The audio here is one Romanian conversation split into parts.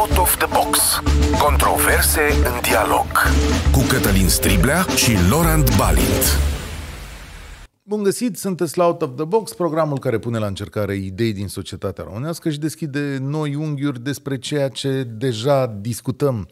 Out of the Box. Controverse în dialog. Cu Cătălin Striblea și Laurent Balint. Bun găsit, sunteți la Out of the Box, programul care pune la încercare idei din societatea românească și deschide noi unghiuri despre ceea ce deja discutăm.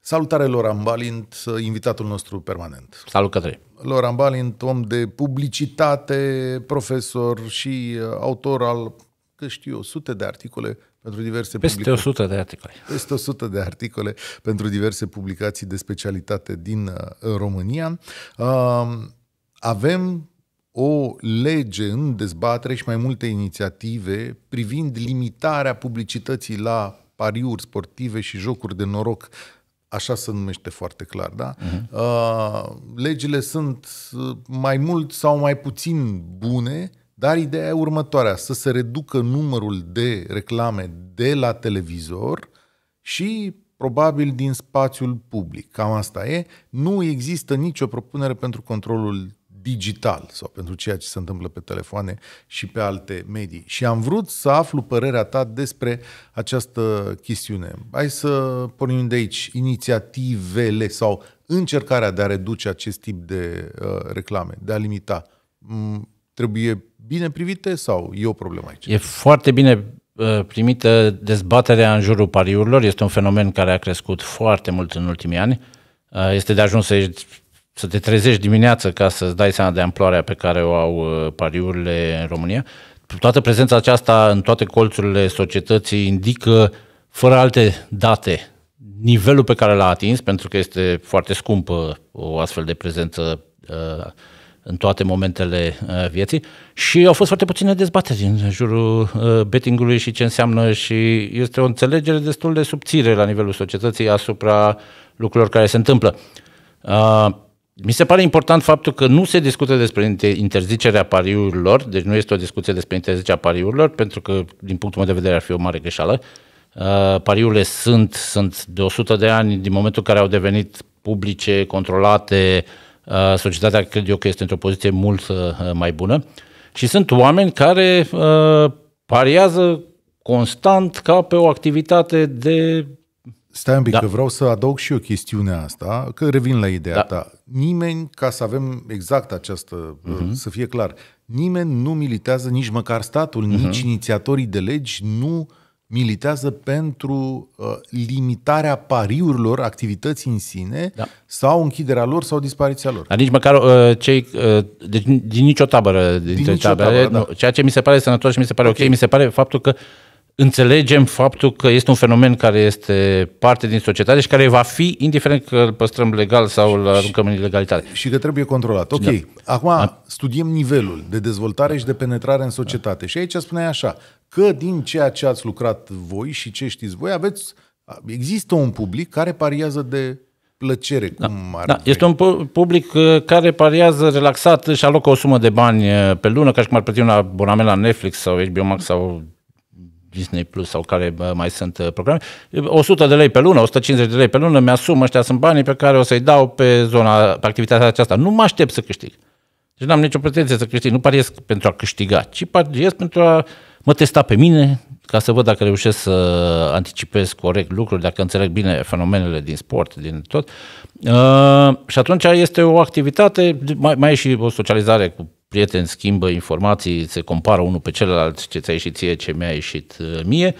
Salutare, Loran Balint, invitatul nostru permanent. Salut, Cătălin. Loran Balint, om de publicitate, profesor și uh, autor al, că știu eu, sute de articole pentru diverse Peste publicații. 100 de articole. Peste 100 de articole pentru diverse publicații de specialitate din uh, România. Um, avem o lege în dezbatere și mai multe inițiative privind limitarea publicității la pariuri sportive și jocuri de noroc Așa se numește foarte clar, da? Uh-huh. Uh, legile sunt uh, mai mult sau mai puțin bune, dar ideea e următoarea, să se reducă numărul de reclame de la televizor și probabil din spațiul public. Cam asta e. Nu există nicio propunere pentru controlul digital sau pentru ceea ce se întâmplă pe telefoane și pe alte medii. Și am vrut să aflu părerea ta despre această chestiune. Hai să pornim de aici inițiativele sau încercarea de a reduce acest tip de uh, reclame, de a limita. Mm, trebuie bine privite sau e o problemă aici? E foarte bine uh, primită dezbaterea în jurul pariurilor. Este un fenomen care a crescut foarte mult în ultimii ani. Uh, este de ajuns să, ești, să te trezești dimineață ca să-ți dai seama de amploarea pe care o au uh, pariurile în România. Toată prezența aceasta în toate colțurile societății indică, fără alte date, nivelul pe care l-a atins, pentru că este foarte scumpă o astfel de prezență în toate momentele uh, vieții și au fost foarte puține dezbateri în jurul uh, bettingului și ce înseamnă și este o înțelegere destul de subțire la nivelul societății asupra lucrurilor care se întâmplă. Uh, mi se pare important faptul că nu se discută despre interzicerea pariurilor, deci nu este o discuție despre interzicerea pariurilor, pentru că, din punctul meu de vedere, ar fi o mare greșeală. Pariurile sunt, sunt de 100 de ani, din momentul în care au devenit publice, controlate, uh, Uh, societatea cred eu că este într-o poziție mult uh, mai bună și sunt oameni care uh, pariază constant ca pe o activitate de Stai un pic, da. că vreau să adaug și eu chestiunea asta, că revin la ideea da. ta. Nimeni, ca să avem exact această, uh-huh. să fie clar, nimeni nu militează, nici măcar statul, uh-huh. nici inițiatorii de legi nu uh, militează pentru uh, limitarea pariurilor, activității în sine, da. sau închiderea lor sau dispariția lor. Dar nici măcar uh, cei uh, de, deci din nicio tabără din nicio tabără, tabără, da. ceea ce mi se pare sănătos și mi se pare okay. ok, mi se pare faptul că înțelegem faptul că este un fenomen care este parte din societate și care va fi, indiferent că îl păstrăm legal sau îl aruncăm în ilegalitate. Și că trebuie controlat. Ok. Da. Acum da. studiem nivelul de dezvoltare și de penetrare în societate. Da. Și aici spuneai așa, că din ceea ce ați lucrat voi și ce știți voi, aveți, există un public care pariază de plăcere. Da, cum ar da. Fi. Este un public uh, care pariază relaxat și alocă o sumă de bani uh, pe lună, ca și cum ar plăti un abonament la Netflix sau HBO Max sau Disney Plus sau care uh, mai sunt programe, 100 de lei pe lună, 150 de lei pe lună, mi-asum, ăștia sunt banii pe care o să-i dau pe zona, pe activitatea aceasta. Nu mă aștept să câștig. Deci n-am nicio pretenție să câștig, nu pariesc pentru a câștiga, ci pariesc pentru a mă testa pe mine ca să văd dacă reușesc să anticipez corect lucruri, dacă înțeleg bine fenomenele din sport, din tot. Uh, și atunci este o activitate, mai, mai e și o socializare cu prieteni, schimbă informații, se compară unul pe celălalt ce ți-a ieșit ție, ce mi-a ieșit uh, mie.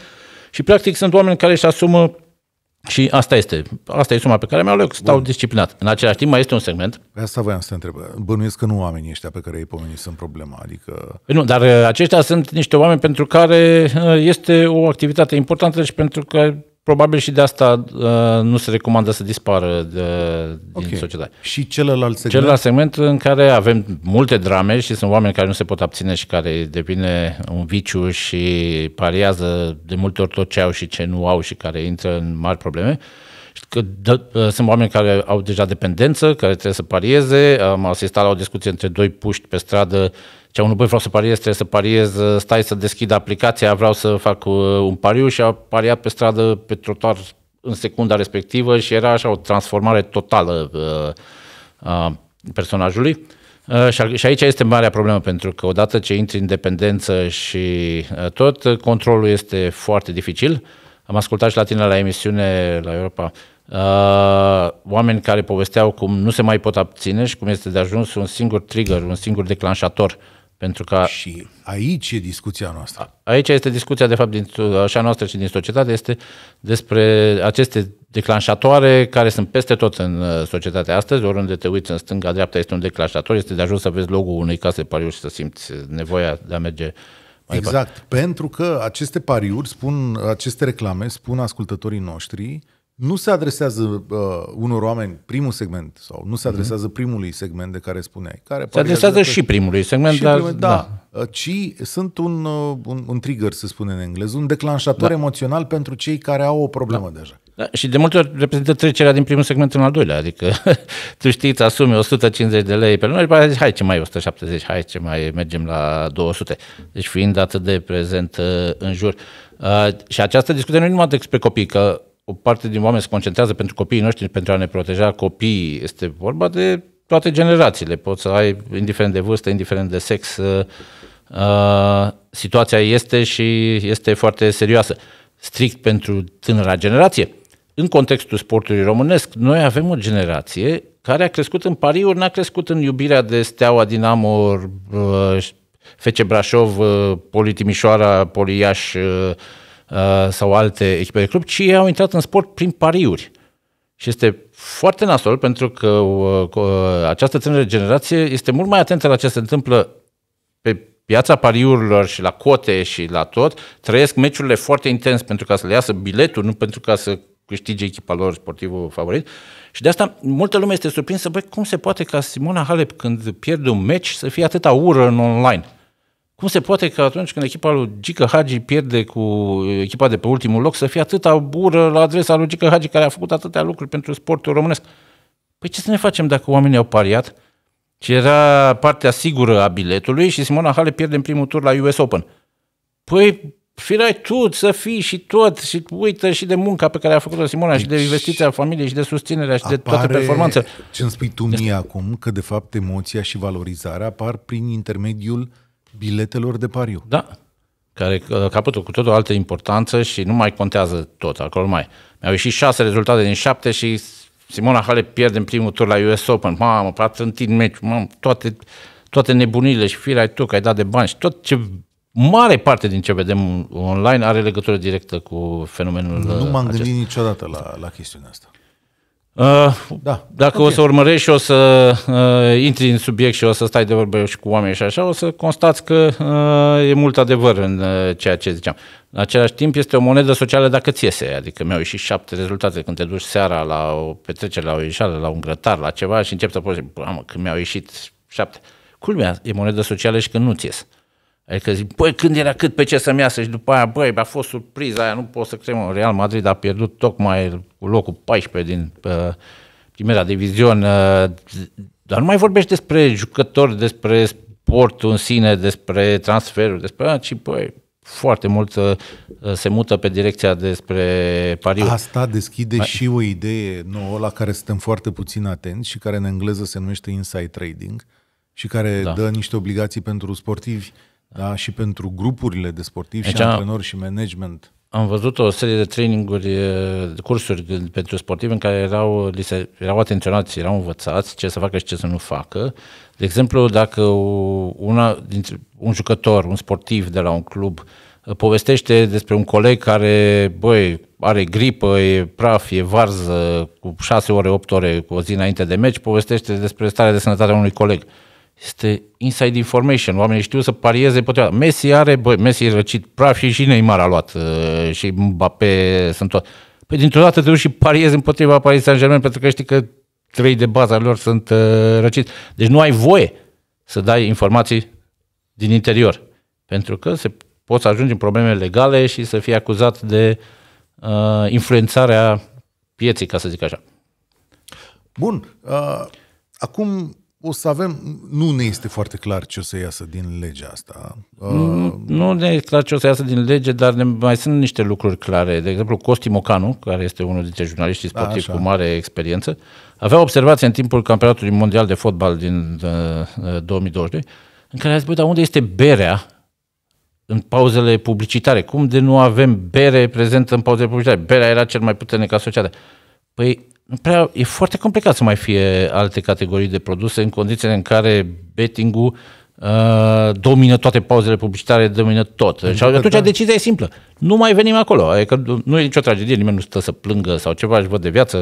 Și practic sunt oameni care își asumă și asta este. Asta e suma pe care mi-au luat. Stau Bun. disciplinat. În același timp mai este un segment. Asta voiam să te întreb. Bănuiesc că nu oamenii ăștia pe care îi pomeni sunt problema. Adică... Păi nu, dar uh, aceștia sunt niște oameni pentru care uh, este o activitate importantă și pentru că Probabil și de asta uh, nu se recomandă să dispară de, okay. din societate. Și celălalt segment? Celălalt segment în care avem multe drame și sunt oameni care nu se pot abține și care devine un viciu și pariază de multe ori tot ce au și ce nu au și care intră în mari probleme. Că dă, uh, sunt oameni care au deja dependență, care trebuie să parieze. Am asistat la o discuție între doi puști pe stradă ce unul, băi, vreau să pariez, trebuie să pariez, ă, stai să deschid aplicația, vreau să fac ă, un pariu și a pariat pe stradă, pe trotuar, în secunda respectivă și era așa o transformare totală ă, a personajului. Și aici este marea problemă, pentru că odată ce intri în dependență și tot, controlul este foarte dificil. Am ascultat și la tine la emisiune la Europa uh, oameni care povesteau cum nu se mai pot abține și cum este de ajuns un singur trigger, un singur declanșator pentru că și aici e discuția noastră. Aici este discuția, de fapt, din, așa noastră și din societate, este despre aceste declanșatoare care sunt peste tot în uh, societatea astăzi, oriunde te uiți în stânga, dreapta, este un declanșator, este de ajuns să vezi logo-ul unei case pariuri și să simți nevoia de a merge mai Exact, departe. pentru că aceste pariuri spun, aceste reclame spun ascultătorii noștri uh, nu se adresează uh, unor oameni primul segment sau nu se mhm. adresează uh primului segment de care spuneai. Care se adresează și primului segment, și dar, primul, da, da. Uh, ci sunt un, uh, un, un trigger, să spune în engleză, un declanșator da. emoțional pentru cei care au o problemă da. deja. Da, și de multe ori reprezintă trecerea din primul segment în al doilea, adică tu știi, îți asumi 150 de lei pe lună și zici, hai ce mai 170, hai ce mai mergem la 200. Deci fiind atât de prezent uh, în jur. Uh, și această discuție nu e numai despre copii, că o parte din oameni se concentrează pentru copiii noștri, pentru a ne proteja copiii. Este vorba de toate generațiile. Poți să ai, indiferent de vârstă, indiferent de sex, situația este și este foarte serioasă. Strict pentru tânăra generație. În contextul sportului românesc, noi avem o generație care a crescut în pariuri, n-a crescut în iubirea de Steaua, Dinamo, uh, FC Brașov, Poli Timișoara, Poli Iași, Uh, sau alte echipe de club, ci ei au intrat în sport prin pariuri. Și este foarte nasol pentru că uh, uh, această tânără generație este mult mai atentă la ce se întâmplă pe piața pariurilor și la cote și la tot. Trăiesc meciurile foarte intens pentru ca să le iasă biletul, nu pentru ca să câștige echipa lor, sportivul favorit. Și de asta multă lume este surprinsă, băi, cum se poate ca Simona Halep, când pierde un meci, să fie atâta ură în online? Cum se poate că atunci când echipa lui Gică Hagi pierde cu eh, echipa de pe ultimul loc să fie atâta bură la adresa lui Gică Hagi care a făcut atâtea lucruri pentru sportul românesc? Păi ce să ne facem dacă oamenii au pariat ce era partea sigură a biletului și Simona Hale pierde în primul tur la US Open? Păi firai tu să fii și tot și uită și de munca pe care a făcut-o Simona deci, și de deci investiția familiei și de susținerea și de toate performanțele. Ce îmi spui tu mie deci- acum, că de fapt emoția și valorizarea apar prin intermediul uh, biletelor de pariu. Da, care uh, capătă cu totul altă importanță și nu mai contează tot, acolo mai. Mi-au ieșit șase rezultate din șapte și Simona Halep pierde în primul tur la US Open. Mamă, patru întin meci, mamă, toate, toate nebunile și firai ai tu că ai dat de bani și tot ce mare parte din ce vedem online are legătură directă cu fenomenul Nu uh, m-am gândit niciodată la, la chestiunea asta. Uh, da. Dacă okay. o să urmărești și o să uh, intri în subiect și o să stai de vorbă și cu oameni și așa, o să constați că uh, e mult adevăr în uh, ceea ce ziceam. În același timp, este o monedă socială dacă ți iese, adică mi-au ieșit șapte rezultate când te duci seara la o petrecere, la o ieșală, la un grătar, la ceva și începi să poți, mamă, când mi-au ieșit șapte. Culmea, e monedă socială și când nu ți iese. Adică zic, băi, când era cât pe ce să-mi iasă și după aia, băi, a fost surpriza aia, nu pot să cred, Real Madrid a pierdut tocmai locul 14 din uh, primera diviziune, uh, dar nu mai vorbești despre jucători, despre sportul în sine, despre transferul, despre, ci păi, foarte mult uh, se mută pe direcția despre pariu. Asta deschide mai... și o idee nouă la care suntem foarte puțin atenți și care în engleză se numește inside trading și care da. dă niște obligații pentru sportivi da, și pentru grupurile de sportivi deci, și antrenori și management. Am văzut o serie de traininguri, de cursuri pentru sportivi în care erau, li se, erau atenționați, erau învățați ce să facă și ce să nu facă. De exemplu, dacă una, dintre, un jucător, un sportiv de la un club povestește despre un coleg care, băi, are gripă, e praf, e varză, cu 6 ore, 8 ore, cu o zi înainte de meci, povestește despre starea de sănătate a unui coleg este inside information. Oamenii știu să parieze pe Messi are, băi, Messi e răcit praf și Neymar a luat uh, și Mbappé sunt toate. Păi dintr-o dată te duci și pariezi împotriva Paris Saint-Germain pentru că știi că trei de baza lor sunt uh, răciți. Deci nu ai voie să dai informații din interior pentru că se poți să ajungi în probleme legale și să fii acuzat de uh, influențarea pieții, ca să zic așa. Bun. Uh, acum o să avem, nu ne este foarte clar ce o să iasă din legea asta. Nu, nu ne este clar ce o să iasă din lege, dar ne, mai sunt niște lucruri clare. De exemplu, Costi Mocanu, care este unul dintre jurnaliștii da, sportivi da, cu mare experiență, avea observație în timpul campionatului mondial de fotbal din uh, 2022, uh, în care a zis, dar unde este berea în pauzele publicitare? Cum de nu avem bere prezentă în pauzele publicitare? Berea era cel mai puternic asociată. Păi prea, e foarte complicat să mai fie alte categorii de produse în condițiile în care betting-ul uh, domină toate pauzele publicitare, domină tot. Și deci, atunci da. decizia e simplă. Nu mai venim acolo. Adică nu e nicio tragedie, nimeni nu stă să plângă sau ceva, își văd de viață,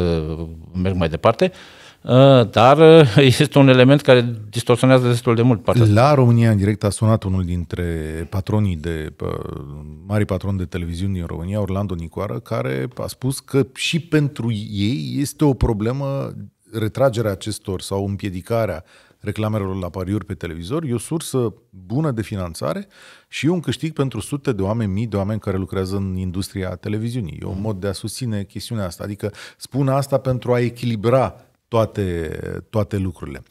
merg mai departe. Uh, Uh, dar uh, este un element care distorsionează destul de mult partea. La România în direct a sunat unul dintre patronii de uh, mari patroni de televiziuni din România, Orlando Nicoară, care a spus că și pentru ei este o problemă retragerea acestor sau împiedicarea reclamelor la pariuri pe televizor, e o sursă bună de finanțare și e un câștig pentru sute de oameni, mii de oameni care lucrează în industria televiziunii. E un mod de a susține chestiunea asta. Adică spun asta pentru a echilibra toate, toate lucrurile.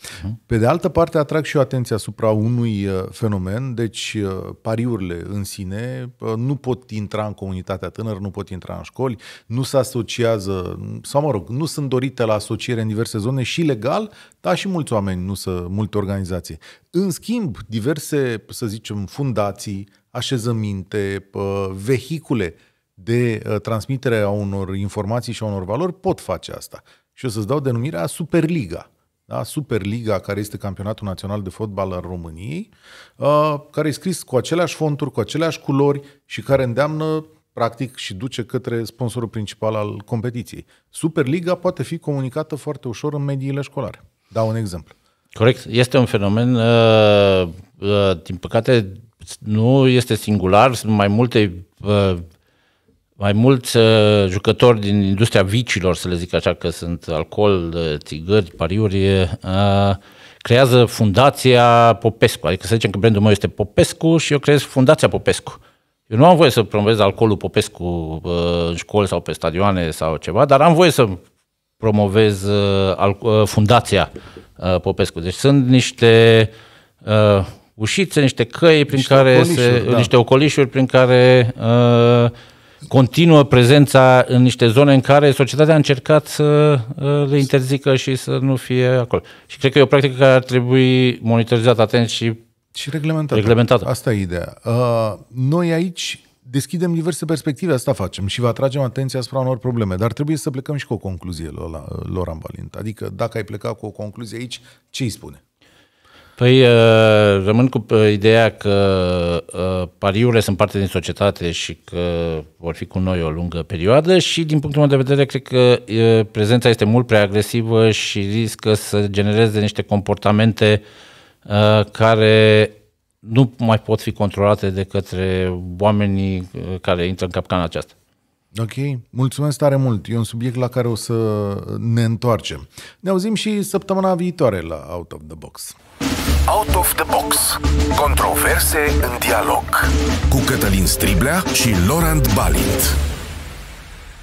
Pe de altă parte, atrag și eu atenția asupra unui uh, fenomen, deci uh, pariurile în sine uh, nu pot intra în comunitatea tânără, nu pot intra în școli, nu se asociază, sau mă rog, nu sunt dorite la asociere în diverse zone și legal, dar și mulți oameni, nu să multe organizații. În schimb, diverse, să zicem, fundații, așezăminte, vehicule de transmitere a unor informații și a unor valori pot face asta și o să-ți dau denumirea Superliga. Da? Superliga, care este campionatul național de fotbal al României, uh, care e scris cu aceleași fonturi, cu aceleași culori și care îndeamnă practic și duce către sponsorul principal al competiției. Superliga poate fi comunicată foarte ușor în mediile școlare. Dau un exemplu. Corect. Este un fenomen, uh, uh, din păcate, nu este singular, sunt mai multe uh, mai mulți uh, jucători din industria vicilor, să le zic așa, că sunt alcool, uh, țigări, pariuri, uh, creează fundația Popescu. Adică să zicem că brandul meu este Popescu și eu creez fundația Popescu. Eu nu am voie să promovez alcoolul Popescu în școli sau pe stadioane sau ceva, dar am voie să promovez fundația Popescu. Deci sunt niște ușițe, niște căi prin niște care ocolișuri, se, da. niște ocolișuri prin care uh, continuă prezența în niște zone în care societatea a încercat să uh, le interzică și să nu fie acolo. Și cred că e o practică care ar trebui monitorizată atent și, și reglementată. reglementată. Asta e ideea. Uh, noi aici deschidem diverse perspective, asta facem și vă atragem atenția asupra unor probleme, dar trebuie să plecăm și cu o concluzie, Loran Balint. Adică dacă ai plecat cu o concluzie aici, ce îi spune? Păi uh, rămân cu uh, ideea că uh, pariurile sunt parte din societate și că vor fi cu noi o lungă perioadă și din punctul meu de vedere cred că prezența este mult prea agresivă și riscă să genereze niște comportamente care nu mai pot fi controlate de către oamenii care intră în capcana aceasta. Ok, mulțumesc tare mult. E un subiect la care o să ne întoarcem. Ne auzim și săptămâna viitoare la Out of the Box. Out of the Box. Controverse în dialog. Cu Cătălin Striblea și Laurent Balint.